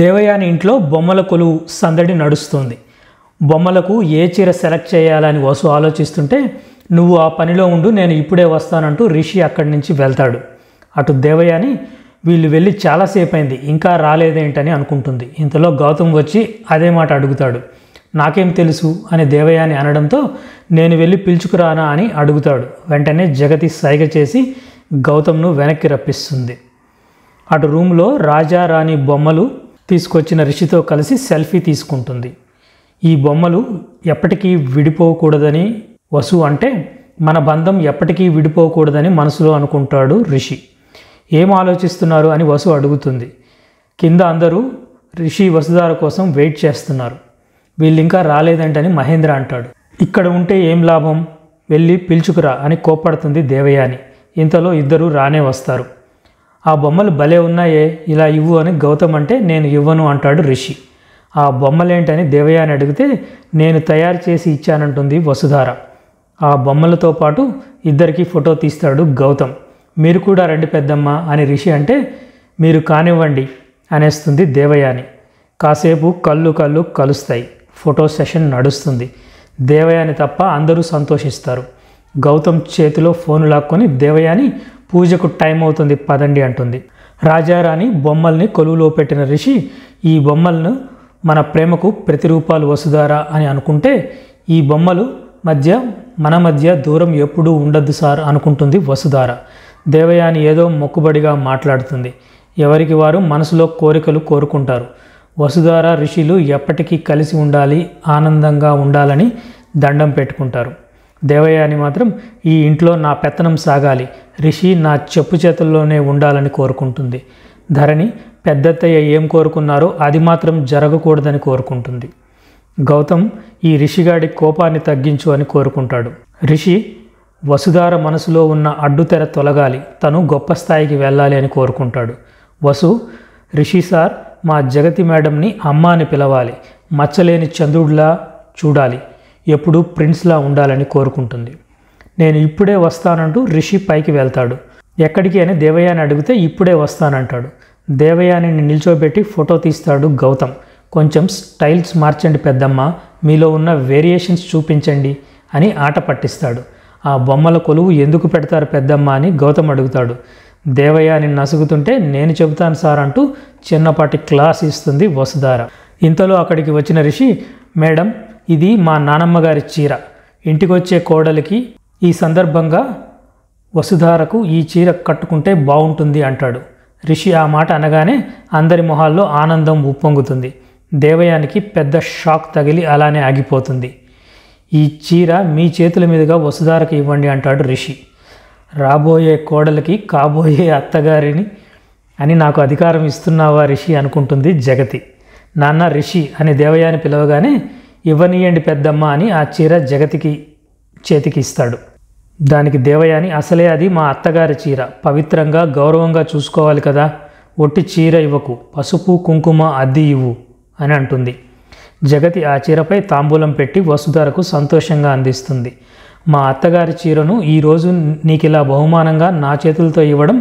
దేవయాని ఇంట్లో బొమ్మల కొలువు సందడి నడుస్తుంది బొమ్మలకు ఏ చీర సెలెక్ట్ చేయాలని వసు ఆలోచిస్తుంటే నువ్వు ఆ పనిలో ఉండు నేను ఇప్పుడే వస్తానంటూ రిషి అక్కడి నుంచి వెళ్తాడు అటు దేవయాని వీళ్ళు వెళ్ళి చాలాసేపు అయింది ఇంకా రాలేదేంటని అనుకుంటుంది ఇంతలో గౌతమ్ వచ్చి అదే మాట అడుగుతాడు నాకేం తెలుసు అని దేవయాని అనడంతో నేను వెళ్ళి పిలుచుకురానా అని అడుగుతాడు వెంటనే జగతి సైగ చేసి గౌతమ్ను వెనక్కి రప్పిస్తుంది అటు రూమ్లో రాజా రాణి బొమ్మలు తీసుకొచ్చిన రిషితో కలిసి సెల్ఫీ తీసుకుంటుంది ఈ బొమ్మలు ఎప్పటికీ విడిపోకూడదని వసు అంటే మన బంధం ఎప్పటికీ విడిపోకూడదని మనసులో అనుకుంటాడు రిషి ఏం ఆలోచిస్తున్నారు అని వసు అడుగుతుంది కింద అందరూ రిషి వసుధార కోసం వెయిట్ చేస్తున్నారు వీళ్ళు ఇంకా రాలేదంటని మహేంద్ర అంటాడు ఇక్కడ ఉంటే ఏం లాభం వెళ్ళి పిలుచుకురా అని కోప్పడుతుంది దేవయాని ఇంతలో ఇద్దరు రానే వస్తారు ఆ బొమ్మలు భలే ఉన్నాయే ఇలా ఇవ్వు అని గౌతమ్ అంటే నేను ఇవ్వను అంటాడు రిషి ఆ బొమ్మలేంటని దేవయాన్ని అడిగితే నేను తయారు చేసి ఇచ్చానంటుంది వసుధార ఆ బొమ్మలతో పాటు ఇద్దరికి ఫోటో తీస్తాడు గౌతమ్ మీరు కూడా రండి పెద్దమ్మ అని రిషి అంటే మీరు కానివ్వండి అనేస్తుంది దేవయాని కాసేపు కళ్ళు కళ్ళు కలుస్తాయి ఫోటో సెషన్ నడుస్తుంది దేవయాని తప్ప అందరూ సంతోషిస్తారు గౌతమ్ చేతిలో ఫోన్ లాక్కొని దేవయాని పూజకు టైం అవుతుంది పదండి అంటుంది రాజారాణి బొమ్మల్ని కొలువులో పెట్టిన రిషి ఈ బొమ్మలను మన ప్రేమకు ప్రతిరూపాలు వసుదారా అని అనుకుంటే ఈ బొమ్మలు మధ్య మన మధ్య దూరం ఎప్పుడూ ఉండద్దు సార్ అనుకుంటుంది వసుధార దేవయాని ఏదో మొక్కుబడిగా మాట్లాడుతుంది ఎవరికి వారు మనసులో కోరికలు కోరుకుంటారు వసుధార ఋషులు ఎప్పటికీ కలిసి ఉండాలి ఆనందంగా ఉండాలని దండం పెట్టుకుంటారు దేవయ్య అని మాత్రం ఈ ఇంట్లో నా పెత్తనం సాగాలి రిషి నా చెప్పు చేతుల్లోనే ఉండాలని కోరుకుంటుంది ధరణి పెద్దత్తయ్య ఏం కోరుకున్నారో అది మాత్రం జరగకూడదని కోరుకుంటుంది గౌతమ్ ఈ రిషిగాడి కోపాన్ని తగ్గించు అని కోరుకుంటాడు రిషి వసుధార మనసులో ఉన్న అడ్డుతెర తొలగాలి తను గొప్ప స్థాయికి వెళ్ళాలి అని కోరుకుంటాడు వసు రిషి సార్ మా జగతి మేడంని అమ్మ అని పిలవాలి మచ్చలేని చంద్రుడిలా చూడాలి ఎప్పుడు ప్రిన్స్లా ఉండాలని కోరుకుంటుంది నేను ఇప్పుడే వస్తానంటూ రిషి పైకి వెళ్తాడు ఎక్కడికి అని దేవయాని అడిగితే ఇప్పుడే వస్తానంటాడు దేవయానిని నిల్చోబెట్టి ఫోటో తీస్తాడు గౌతమ్ కొంచెం స్టైల్స్ మార్చండి పెద్దమ్మ మీలో ఉన్న వేరియేషన్స్ చూపించండి అని ఆట పట్టిస్తాడు ఆ బొమ్మల కొలువు ఎందుకు పెడతారు పెద్దమ్మ అని గౌతమ్ అడుగుతాడు దేవయాని నసుగుతుంటే నేను చెబుతాను సార్ అంటూ చిన్నపాటి క్లాస్ ఇస్తుంది వసుధార ఇంతలో అక్కడికి వచ్చిన రిషి మేడం ఇది మా నానమ్మగారి చీర ఇంటికొచ్చే కోడలికి ఈ సందర్భంగా వసుధారకు ఈ చీర కట్టుకుంటే బాగుంటుంది అంటాడు రిషి ఆ మాట అనగానే అందరి మొహాల్లో ఆనందం ఉప్పొంగుతుంది దేవయానికి పెద్ద షాక్ తగిలి అలానే ఆగిపోతుంది ఈ చీర మీ చేతుల మీదుగా వసుధారకు ఇవ్వండి అంటాడు రిషి రాబోయే కోడలికి కాబోయే అత్తగారిని అని నాకు అధికారం ఇస్తున్నావా రిషి అనుకుంటుంది జగతి నాన్న రిషి అని దేవయాని పిలవగానే ఇవ్వనీయండి పెద్దమ్మ అని ఆ చీర జగతికి చేతికి ఇస్తాడు దానికి దేవయాని అసలే అది మా అత్తగారి చీర పవిత్రంగా గౌరవంగా చూసుకోవాలి కదా ఒట్టి చీర ఇవ్వకు పసుపు కుంకుమ అద్దీ ఇవ్వు అని అంటుంది జగతి ఆ చీరపై తాంబూలం పెట్టి వసుధారకు సంతోషంగా అందిస్తుంది మా అత్తగారి చీరను ఈరోజు నీకు ఇలా బహుమానంగా నా చేతులతో ఇవ్వడం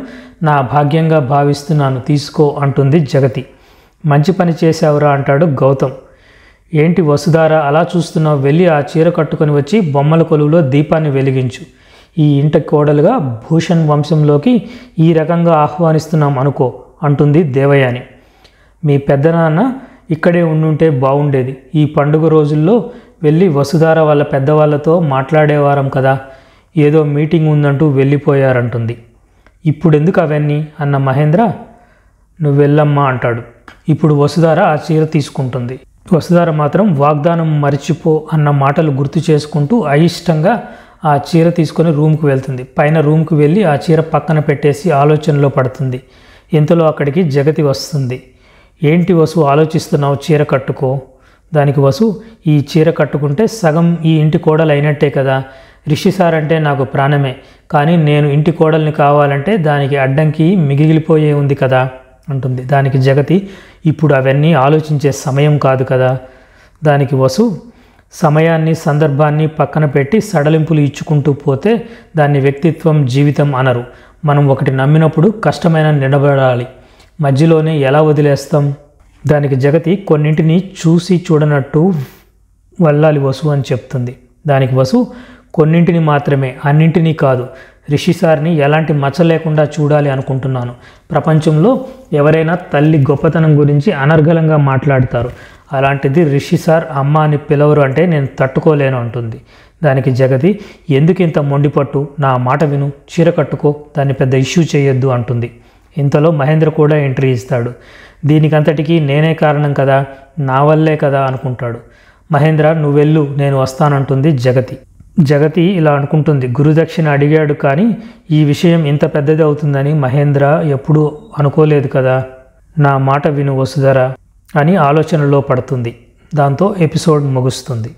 నా భాగ్యంగా భావిస్తున్నాను తీసుకో అంటుంది జగతి మంచి పని చేశావురా అంటాడు గౌతమ్ ఏంటి వసుధార అలా చూస్తున్నావు వెళ్ళి ఆ చీర కట్టుకొని వచ్చి బొమ్మల కొలువులో దీపాన్ని వెలిగించు ఈ ఇంట కోడలుగా భూషణ్ వంశంలోకి ఈ రకంగా ఆహ్వానిస్తున్నాం అనుకో అంటుంది దేవయాని మీ పెద్దనాన్న ఇక్కడే ఉండుంటే బాగుండేది ఈ పండుగ రోజుల్లో వెళ్ళి వసుధార వాళ్ళ పెద్దవాళ్ళతో మాట్లాడేవారం కదా ఏదో మీటింగ్ ఉందంటూ వెళ్ళిపోయారంటుంది ఇప్పుడు ఎందుకు అవన్నీ అన్న మహేంద్ర నువ్వు వెళ్ళమ్మా అంటాడు ఇప్పుడు వసుధార ఆ చీర తీసుకుంటుంది వసుధార మాత్రం వాగ్దానం మర్చిపో అన్న మాటలు గుర్తు చేసుకుంటూ అయిష్టంగా ఆ చీర తీసుకొని రూమ్కు వెళ్తుంది పైన రూమ్కు వెళ్ళి ఆ చీర పక్కన పెట్టేసి ఆలోచనలో పడుతుంది ఇంతలో అక్కడికి జగతి వస్తుంది ఏంటి వసు ఆలోచిస్తున్నావు చీర కట్టుకో దానికి వసు ఈ చీర కట్టుకుంటే సగం ఈ ఇంటి కోడలు అయినట్టే కదా రిషి సార్ అంటే నాకు ప్రాణమే కానీ నేను ఇంటి కోడల్ని కావాలంటే దానికి అడ్డంకి మిగిలిపోయే ఉంది కదా అంటుంది దానికి జగతి ఇప్పుడు అవన్నీ ఆలోచించే సమయం కాదు కదా దానికి వసు సమయాన్ని సందర్భాన్ని పక్కన పెట్టి సడలింపులు ఇచ్చుకుంటూ పోతే దాన్ని వ్యక్తిత్వం జీవితం అనరు మనం ఒకటి నమ్మినప్పుడు కష్టమైన నిలబడాలి మధ్యలోనే ఎలా వదిలేస్తాం దానికి జగతి కొన్నింటిని చూసి చూడనట్టు వెళ్ళాలి వసు అని చెప్తుంది దానికి వసు కొన్నింటిని మాత్రమే అన్నింటినీ కాదు రిషి సార్ని ఎలాంటి మచ్చ లేకుండా చూడాలి అనుకుంటున్నాను ప్రపంచంలో ఎవరైనా తల్లి గొప్పతనం గురించి అనర్గలంగా మాట్లాడతారు అలాంటిది రిషి సార్ అమ్మ అని పిలవరు అంటే నేను తట్టుకోలేను అంటుంది దానికి జగతి ఎందుకు ఇంత మొండిపట్టు నా మాట విను చీర కట్టుకో దాన్ని పెద్ద ఇష్యూ చేయొద్దు అంటుంది ఇంతలో మహేంద్ర కూడా ఎంట్రీ ఇస్తాడు దీనికంతటికీ నేనే కారణం కదా నా వల్లే కదా అనుకుంటాడు మహేంద్ర నువ్వెళ్ళు నేను వస్తానంటుంది జగతి జగతి ఇలా అనుకుంటుంది గురుదక్షిణ అడిగాడు కానీ ఈ విషయం ఇంత పెద్దది అవుతుందని మహేంద్ర ఎప్పుడూ అనుకోలేదు కదా నా మాట విను వసుధర అని ఆలోచనలో పడుతుంది దాంతో ఎపిసోడ్ ముగుస్తుంది